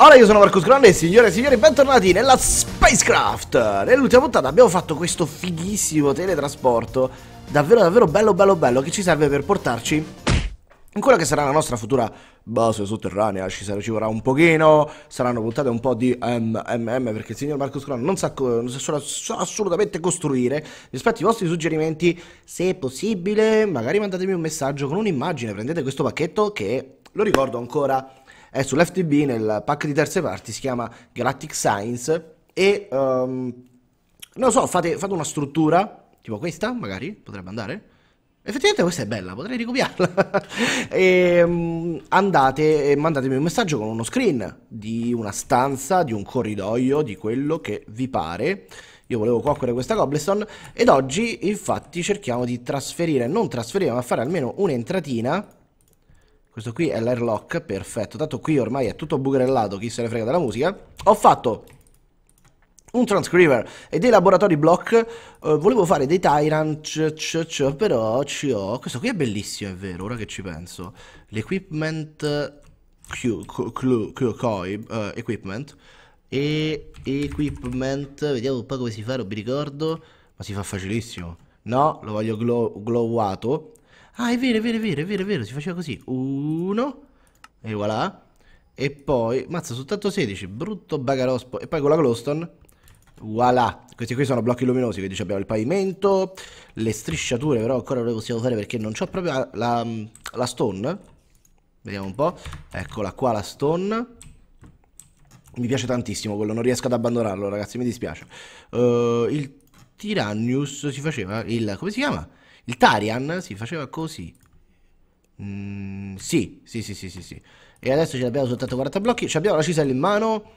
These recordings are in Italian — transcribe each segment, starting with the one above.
Allora io sono Marcus Grande e signore e signori bentornati nella Spacecraft Nell'ultima puntata abbiamo fatto questo fighissimo teletrasporto Davvero davvero bello bello bello che ci serve per portarci in quella che sarà la nostra futura base sotterranea ci, sarà, ci vorrà un pochino, saranno puntate un po' di MMM perché il signor Marcus Crono non sa, non sa, assolutamente costruire. aspetto i vostri suggerimenti, se è possibile, magari mandatemi un messaggio con un'immagine, prendete questo pacchetto che, lo ricordo ancora, è sull'FTB nel pack di terze parti, si chiama Galactic Science e um, non lo so, fate, fate una struttura tipo questa magari, potrebbe andare? Effettivamente questa è bella, potrei ricopiarla. e, um, andate e mandatemi un messaggio con uno screen di una stanza, di un corridoio, di quello che vi pare. Io volevo cuocere questa cobblestone ed oggi infatti cerchiamo di trasferire, non trasferire ma fare almeno un'entratina questo qui è l'airlock, perfetto. Tanto qui ormai è tutto bugrellato, chi se ne frega della musica. Ho fatto un transcriver e dei laboratori block. Uh, volevo fare dei tyrant, però ci ho... Questo qui è bellissimo, è vero, ora che ci penso. L'equipment... Q, Q, Q, uh, equipment e equipment vediamo un po' come si fa non mi ricordo ma si fa facilissimo no lo voglio glow, glowato Ah, è vero, è vero, è vero, è vero, è vero, si faceva così. Uno, e voilà. E poi, mazza, soltanto 16, brutto bagarospo. E poi con la glowstone, voilà. Questi qui sono blocchi luminosi, quindi abbiamo il pavimento, le strisciature, però ancora non le possiamo fare perché non c'ho proprio la, la, la stone. Vediamo un po'. Eccola qua la stone. Mi piace tantissimo quello, non riesco ad abbandonarlo, ragazzi, mi dispiace. Uh, il Tyrannius si faceva il... come si chiama? Il Tarian si faceva così. Mm, sì, sì, sì, sì, sì, sì. E adesso ce l'abbiamo soltanto 40 blocchi. Ci abbiamo la cisella in mano.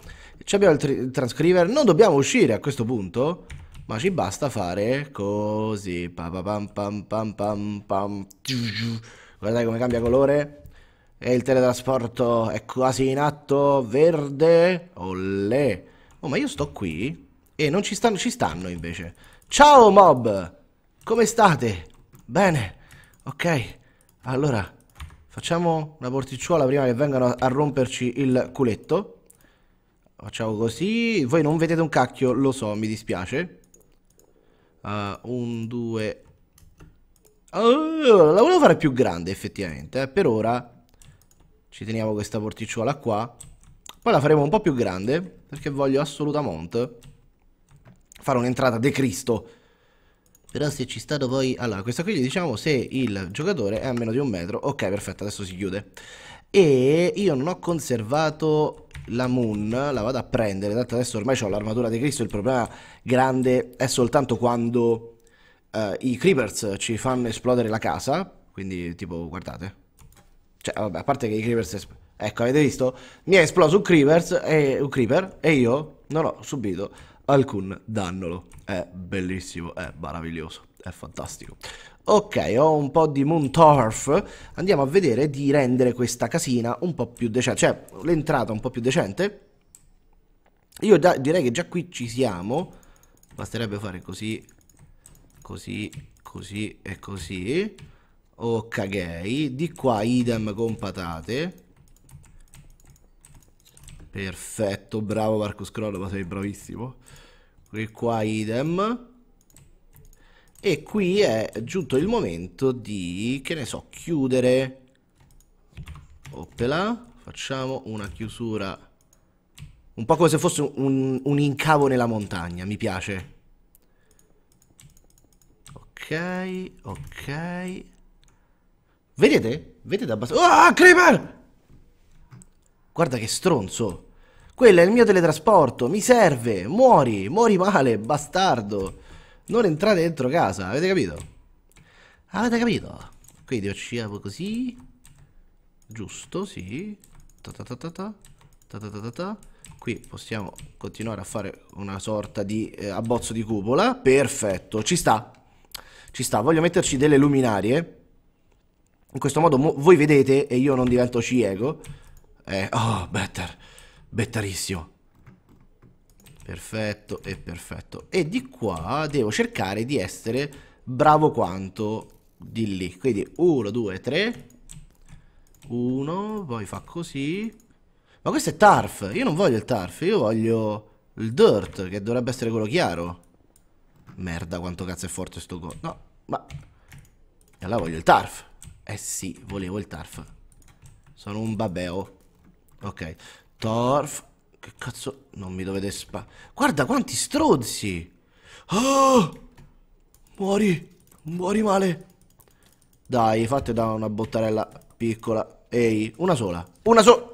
Ci abbiamo il, tr il transcriver. Non dobbiamo uscire a questo punto. Ma ci basta fare così. Pa -pa -pam -pam -pam -pam -pam. Guardate come cambia colore. E il teletrasporto è quasi in atto. Verde. Olle. Oh, ma io sto qui. E non ci stanno. Ci stanno invece. Ciao mob! Come state? Bene, ok. Allora, facciamo una porticciuola prima che vengano a romperci il culetto. Facciamo così. Voi non vedete un cacchio, lo so, mi dispiace. Uh, un, due... Uh, la volevo fare più grande, effettivamente. Eh. Per ora ci teniamo questa porticciuola qua. Poi la faremo un po' più grande, perché voglio assolutamente fare un'entrata de Cristo però se ci stato poi... Allora, questa qui gli diciamo se il giocatore è a meno di un metro. Ok, perfetto, adesso si chiude. E io non ho conservato la Moon, la vado a prendere. Tanto adesso ormai ho l'armatura di Cristo. Il problema grande è soltanto quando uh, i Creepers ci fanno esplodere la casa. Quindi, tipo, guardate. Cioè, vabbè, a parte che i Creepers... Ecco, avete visto? Mi è esploso un, creepers e, un Creeper e io non ho subito alcun dannolo. È bellissimo, è meraviglioso, è fantastico. Ok, ho un po' di Moontorf. Andiamo a vedere di rendere questa casina un po' più decente, cioè l'entrata un po' più decente. Io da, direi che già qui ci siamo. Basterebbe fare così, così, così e così. Ok, di qua idem con patate. Perfetto, bravo Marco Scrollo, ma sei bravissimo. E qua idem. E qui è giunto il momento di, che ne so, chiudere. Oppela, facciamo una chiusura. Un po' come se fosse un, un incavo nella montagna, mi piace. Ok, ok. Vedete? Vedete abbastanza... Ah, oh, Creeper! Guarda che stronzo. Quello è il mio teletrasporto, mi serve, muori, muori male, bastardo. Non entrate dentro casa, avete capito? Avete capito? Quindi usciamo così. Giusto, sì. Ta ta ta ta ta. Ta ta ta ta ta. Qui possiamo continuare a fare una sorta di eh, abbozzo di cupola. Perfetto, ci sta. Ci sta, voglio metterci delle luminarie. In questo modo voi vedete e io non divento cieco. Eh, oh, better. Betterissimo. Perfetto e perfetto. E di qua devo cercare di essere bravo quanto di lì. Quindi 1, 2, 3. 1, poi fa così. Ma questo è tarf. Io non voglio il tarf, io voglio il dirt, che dovrebbe essere quello chiaro. Merda, quanto cazzo è forte sto go. No, ma... E allora voglio il tarf. Eh sì, volevo il tarf. Sono un babeo. Ok. Torf. Che cazzo? Non mi dovete spa... Guarda quanti strozzi! Oh! Ah! Muori! Muori male! Dai, fate da una bottarella piccola. Ehi, una sola. Una sola!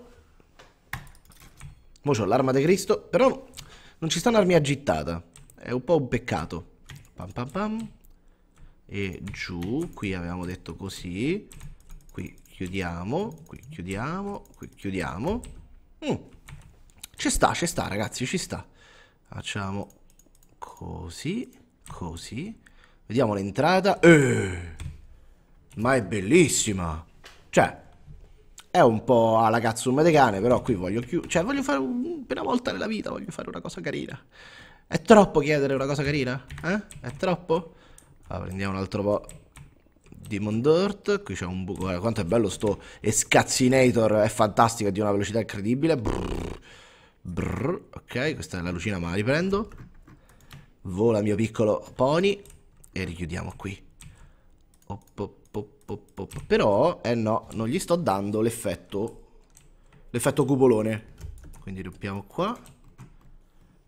Mo c'ho l'arma di Cristo, però non ci sta armi agittate. È un po' un peccato. Pam pam pam. E giù, qui avevamo detto così. Qui chiudiamo, qui chiudiamo, qui chiudiamo. Mm. Ci sta, ci sta ragazzi, ci sta. Facciamo così, così. Vediamo l'entrata. Eh, ma è bellissima. Cioè, è un po' alla cazzumma di cane, però qui voglio chiudere. Cioè, voglio fare un... per una volta nella vita, voglio fare una cosa carina. È troppo chiedere una cosa carina? Eh? È troppo? Allora, prendiamo un altro po' Demon Dirt, qui c'è un buco, guarda quanto è bello sto Escazzinator, è fantastico, è di una velocità incredibile. Brrr, brrr, ok, questa è la lucina ma la riprendo. Vola mio piccolo pony e richiudiamo qui. Op, op, op, Però, eh no, non gli sto dando l'effetto, l'effetto cupolone. Quindi rompiamo qua.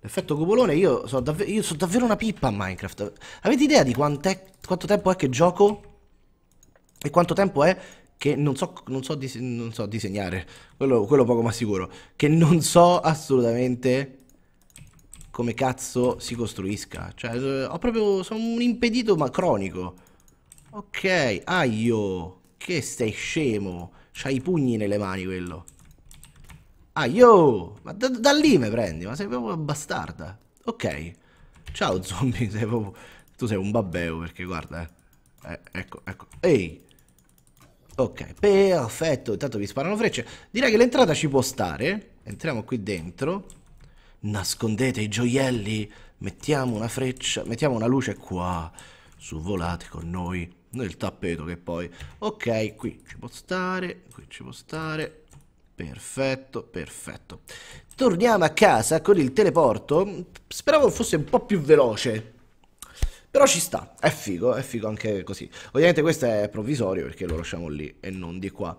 L'effetto cupolone, io sono, io sono, davvero una pippa a Minecraft. Avete idea di quanto tempo è che gioco? E quanto tempo è che non so, non so, dis- non so disegnare, quello, quello poco ma sicuro, che non so assolutamente come cazzo si costruisca. Cioè, ho proprio, sono un impedito ma cronico. Ok, aio, che stai scemo, c'hai i pugni nelle mani quello. Aio, ma da, da lì mi prendi, ma sei proprio una bastarda. Ok, ciao zombie, sei proprio... Tu sei un babbeo perché guarda, eh. eh ecco, ecco. Ehi! Ok, perfetto, intanto vi sparano frecce. Direi che l'entrata ci può stare. Entriamo qui dentro. Nascondete i gioielli. Mettiamo una freccia, mettiamo una luce qua. Suvolate con noi. Nel tappeto che poi... Ok, qui ci può stare, qui ci può stare. Perfetto, perfetto. Torniamo a casa con il teleporto. Speravo fosse un po' più veloce. Però ci sta, è figo, è figo anche così. Ovviamente questo è provvisorio perché lo lasciamo lì e non di qua.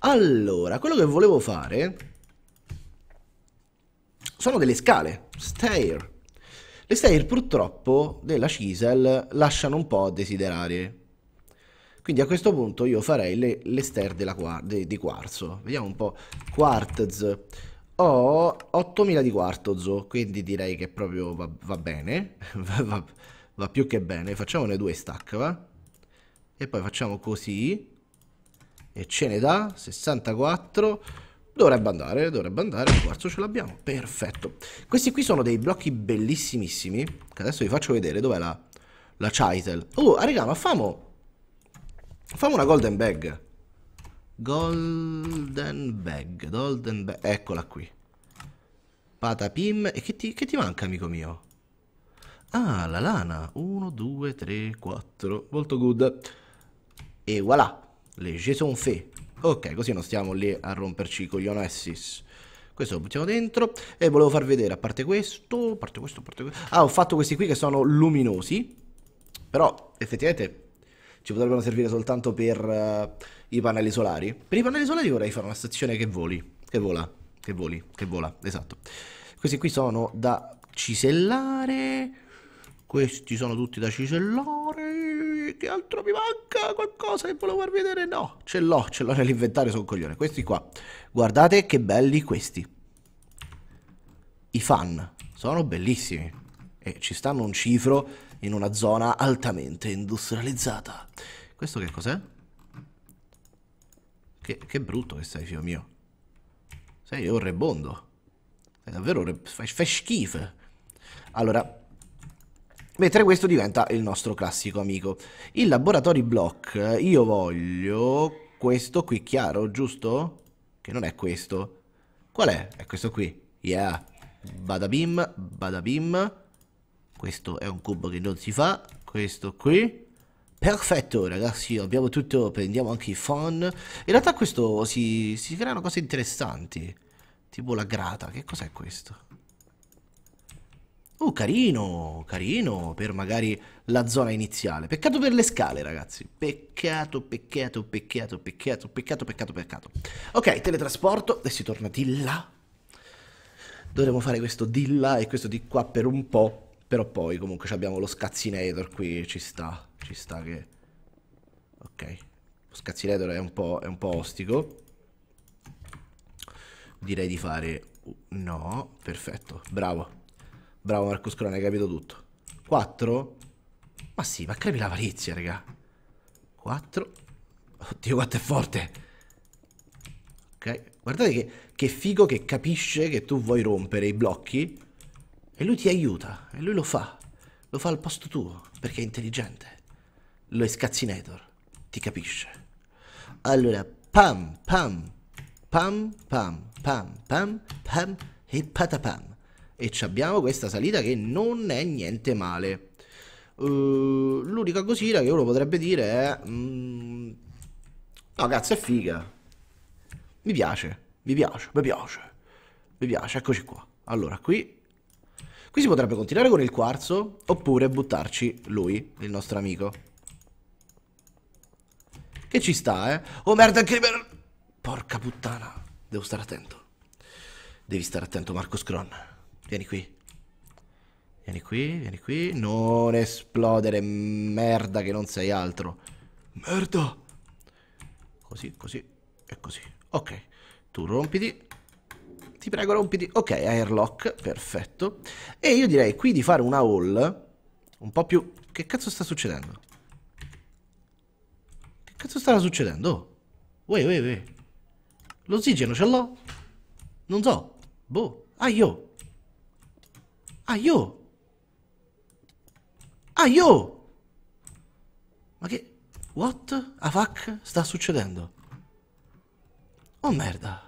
Allora, quello che volevo fare sono delle scale, stair. Le stair purtroppo della Cisel lasciano un po' a desiderare. Quindi a questo punto io farei le, le stair qua, de, di quarzo. Vediamo un po'. Quartz. Ho 8000 di quartzo, quindi direi che proprio va, va bene. va, bene. Va più che bene. Facciamone due stack, va? E poi facciamo così. E ce ne dà 64. Dovrebbe andare, dovrebbe andare. Il quarzo ce l'abbiamo. Perfetto. Questi qui sono dei blocchi bellissimissimi. Che adesso vi faccio vedere dov'è la, la Chitel. Oh, ah, raga, ma famo... Famo una golden bag. Golden bag, golden bag, eccola qui. Patapim, e che ti, che ti manca amico mio? Ah, la lana. 1, 2, 3, 4. Molto good. E voilà. Le Jason Fe. Ok, così non stiamo lì a romperci i coglioni essis. Eh, questo lo buttiamo dentro. E volevo far vedere, a parte questo, a parte questo, a parte questo. Ah, ho fatto questi qui che sono luminosi. Però, effettivamente, ci potrebbero servire soltanto per uh, i pannelli solari. Per i pannelli solari vorrei fare una stazione che voli. Che vola. Che voli. Che vola. Esatto. Questi qui sono da cisellare questi sono tutti da Cicellare. Che altro mi manca? Qualcosa che volevo far vedere? No, ce l'ho, ce l'ho nell'inventario, sono coglione. Questi qua. Guardate che belli questi. I fan. Sono bellissimi. E ci stanno un cifro in una zona altamente industrializzata. Questo che cos'è? Che, che, brutto che sei, figlio mio. Sei orrebondo. Sei davvero... Fai, fai schifo. Allora, Mentre questo diventa il nostro classico amico. Il laboratory block, io voglio questo qui chiaro, giusto? Che non è questo. Qual è? È questo qui. Yeah. Badabim, badabim. Questo è un cubo che non si fa. Questo qui. Perfetto ragazzi, abbiamo tutto, prendiamo anche i phone. In realtà questo si, si creano cose interessanti. Tipo la grata, che cos'è questo? Oh, carino, carino, per magari la zona iniziale. Peccato per le scale, ragazzi. Peccato, peccato, peccato, peccato, peccato, peccato, peccato. Ok, teletrasporto e si torna di là. Dovremmo fare questo di là e questo di qua per un po'. Però poi comunque abbiamo lo scazzinator qui, ci sta, ci sta che... Ok, lo scazzinator è un po', è un po ostico. Direi di fare... No, perfetto, bravo. Bravo Marco Scrone, hai capito tutto. 4? Ma sì, ma crepi l'avarizia, raga. 4. Oddio, quanto è forte. Ok, guardate che, che figo che capisce che tu vuoi rompere i blocchi. E lui ti aiuta, e lui lo fa. Lo fa al posto tuo, perché è intelligente. Lo è scazzinator, ti capisce. Allora, pam, pam, pam, pam, pam, pam, pam e patapam e abbiamo questa salita che non è niente male. Uh, l'unica cosina che uno potrebbe dire è... Mm, no, cazzo, è figa. Mi piace, mi piace, mi piace. Mi piace, eccoci qua. Allora, qui... Qui si potrebbe continuare con il quarzo, oppure buttarci lui, il nostro amico. Che ci sta, eh? Oh merda, anche... Porca puttana. Devo stare attento. Devi stare attento, Marco Scron. Vieni qui. Vieni qui, vieni qui. Non esplodere, merda, che non sei altro. Merda! Così, così e così. Ok, tu rompiti. Ti prego, rompiti. Ok, airlock, perfetto. E io direi qui di fare una haul un po' più... Che cazzo sta succedendo? Che cazzo stava succedendo? Oh. Uè, uè, uè. L'ossigeno ce l'ho? Non so. Boh. Ah, io. Ah, io! Ah, io! Ma che... What? A fuck? Sta succedendo? Oh merda!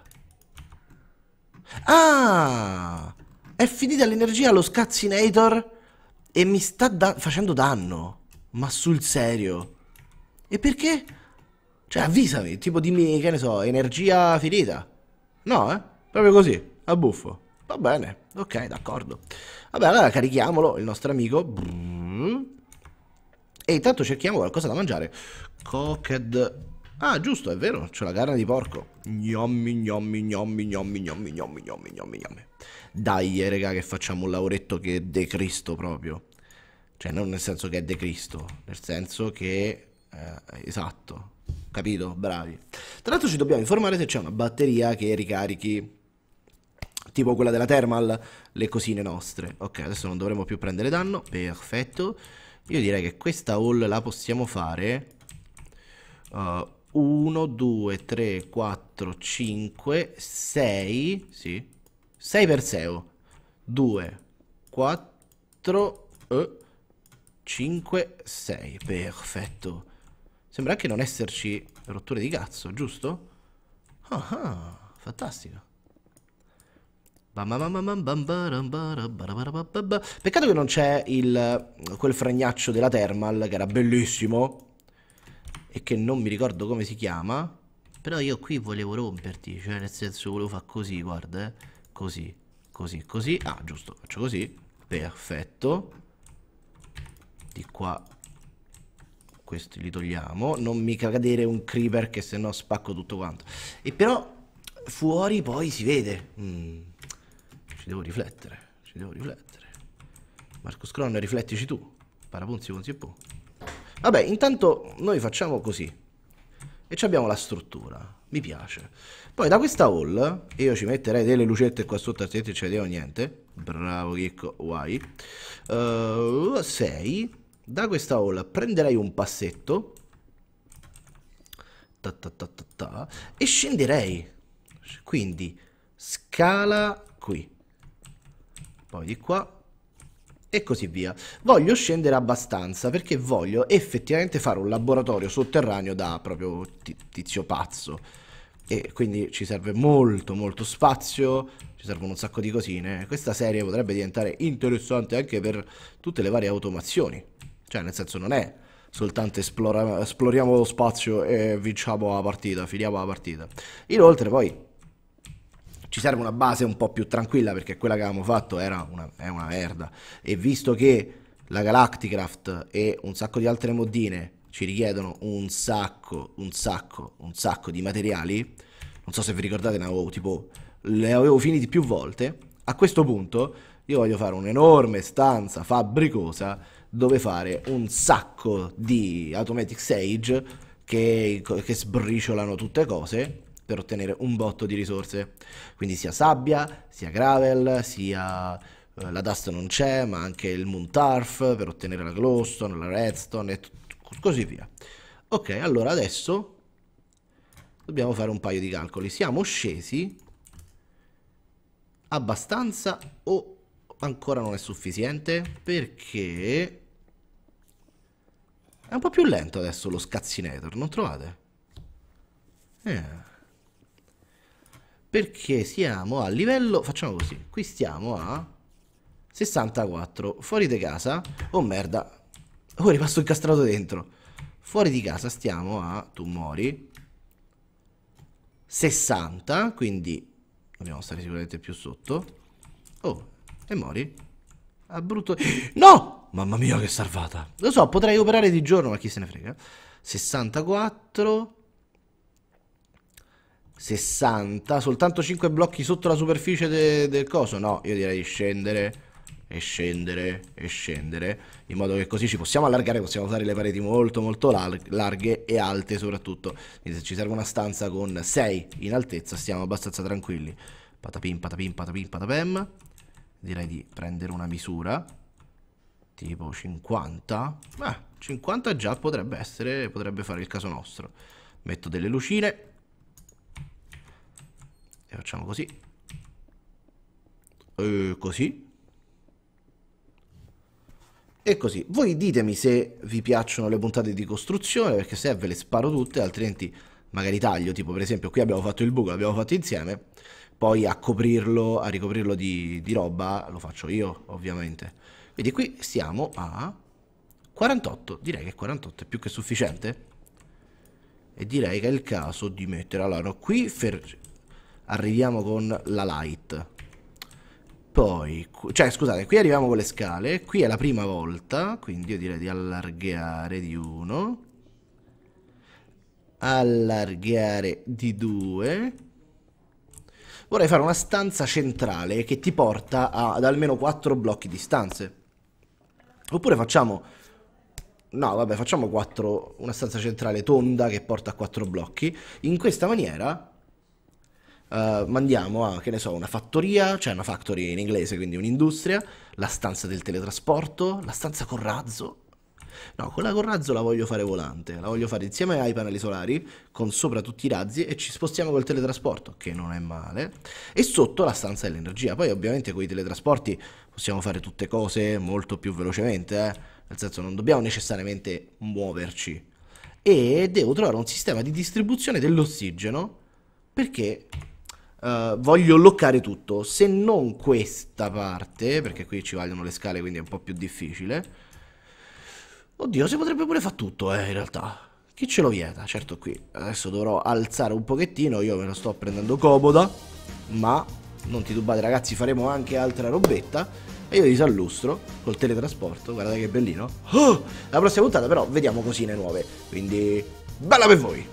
Ah! È finita l'energia allo scazzinator e mi sta da facendo danno. Ma sul serio. E perché? Cioè avvisami, tipo dimmi, che ne so, energia finita. No, eh? Proprio così, a buffo. Va bene, ok, d'accordo. Vabbè, allora carichiamolo, il nostro amico. E intanto cerchiamo qualcosa da mangiare. Cocked... Ah, giusto, è vero, c'è la carne di porco. Gnommi, gnommi, gnommi, gnommi, gnommi, gnommi, gnommi, gnommi, gnommi. Dai, raga, che facciamo un lauretto che è de Cristo proprio. Cioè, non nel senso che è de Cristo, nel senso che... Eh, esatto, capito? Bravi. Tra l'altro ci dobbiamo informare se c'è una batteria che ricarichi tipo quella della thermal, le cosine nostre. Ok, adesso non dovremo più prendere danno, perfetto. Io direi che questa haul la possiamo fare... 1, 2, 3, 4, 5, 6, sì, 6 Perseo. 2, 4, 5, 6, perfetto. Sembra anche non esserci rotture di cazzo, giusto? Ah, ah fantastico. Peccato che non c'è il quel fregnaccio della Thermal che era bellissimo e che non mi ricordo come si chiama. Però io qui volevo romperti, cioè nel senso volevo fare così, guarda, eh. così, così, così. Ah, giusto, faccio così. Perfetto. Di qua questi li togliamo. Non mi cadere un creeper che se no spacco tutto quanto. E però fuori poi si vede. Mmm. Ci devo riflettere. Ci devo riflettere. Marco Cron, riflettici tu. Parapunzi, punzi e po'. Vabbè, intanto noi facciamo così. E abbiamo la struttura. Mi piace. Poi da questa hall, io ci metterei delle lucette qua sotto, altrimenti ci vediamo niente. Bravo, Chicco, guai. 6. Uh, eh, da questa hall prenderei un passetto. Ta ta Ta, ta, ta, e scenderei. Quindi, scala qui poi di qua e così via. Voglio scendere abbastanza perché voglio effettivamente fare un laboratorio sotterraneo da proprio tizio pazzo. E quindi ci serve molto molto spazio, ci servono un sacco di cosine. Questa serie potrebbe diventare interessante anche per tutte le varie automazioni. Cioè nel senso non è soltanto esplora, esploriamo lo spazio e vinciamo la partita, finiamo la partita. Inoltre poi ci serve una base un po' più tranquilla perché quella che avevamo fatto era una, è una merda e visto che la Galacticraft e un sacco di altre moddine ci richiedono un sacco, un sacco, un sacco di materiali, non so se vi ricordate, ne avevo tipo, le avevo finiti più volte, a questo punto io voglio fare un'enorme stanza fabbricosa dove fare un sacco di automatic sage che, che sbriciolano tutte cose per ottenere un botto di risorse. Quindi sia sabbia, sia gravel, sia eh, la dust non c'è, ma anche il moon turf per ottenere la glowstone, la redstone e così via. Ok, allora adesso dobbiamo fare un paio di calcoli. Siamo scesi abbastanza o ancora non è sufficiente perché è un po' più lento adesso lo scazzinator, non trovate? Eh. Perché siamo a livello... Facciamo così. Qui stiamo a... 64. Fuori di casa. Oh merda. Oh, è rimasto incastrato dentro. Fuori di casa stiamo a... Tu muori. 60. Quindi... Dobbiamo stare sicuramente più sotto. Oh, e mori. A brutto... No! Mamma mia che salvata. Lo so, potrei operare di giorno, ma chi se ne frega. 64... 60, soltanto 5 blocchi sotto la superficie de del coso. No, io direi di scendere e scendere e scendere, in modo che così ci possiamo allargare, possiamo usare le pareti molto molto lar larghe e alte soprattutto. Quindi se ci serve una stanza con 6 in altezza stiamo abbastanza tranquilli. Patapim, patapim, patapim, patapem. Direi di prendere una misura, tipo 50. Beh, 50 già potrebbe essere, potrebbe fare il caso nostro. Metto delle lucine e facciamo così e così e così voi ditemi se vi piacciono le puntate di costruzione perché se ve le sparo tutte altrimenti magari taglio tipo per esempio qui abbiamo fatto il buco l'abbiamo fatto insieme poi a coprirlo a ricoprirlo di, di roba lo faccio io ovviamente quindi qui siamo a 48 direi che 48 è più che sufficiente e direi che è il caso di mettere allora qui fer arriviamo con la light. Poi, cioè scusate, qui arriviamo con le scale, qui è la prima volta, quindi io direi di allargare di 1, allargare di 2, vorrei fare una stanza centrale che ti porta ad almeno 4 blocchi di stanze. Oppure facciamo... No, vabbè, facciamo 4, una stanza centrale tonda che porta a 4 blocchi. In questa maniera Uh, mandiamo a, che ne so, una fattoria, cioè una factory in inglese, quindi un'industria, la stanza del teletrasporto, la stanza con razzo. No, quella con razzo la voglio fare volante, la voglio fare insieme ai pannelli solari, con sopra tutti i razzi e ci spostiamo col teletrasporto, che non è male, e sotto la stanza dell'energia. Poi ovviamente con i teletrasporti possiamo fare tutte cose molto più velocemente, eh? nel senso non dobbiamo necessariamente muoverci. E devo trovare un sistema di distribuzione dell'ossigeno perché Uh, voglio loccare tutto, se non questa parte, perché qui ci vogliono le scale, quindi è un po' più difficile. Oddio, si potrebbe pure fare tutto, eh, in realtà. Chi ce lo vieta? Certo qui, adesso dovrò alzare un pochettino, io me lo sto prendendo comoda, ma non titubate ragazzi, faremo anche altra robetta. E io disallustro col teletrasporto, guardate che bellino. Oh, la prossima puntata però vediamo cosine nuove, quindi bella per voi!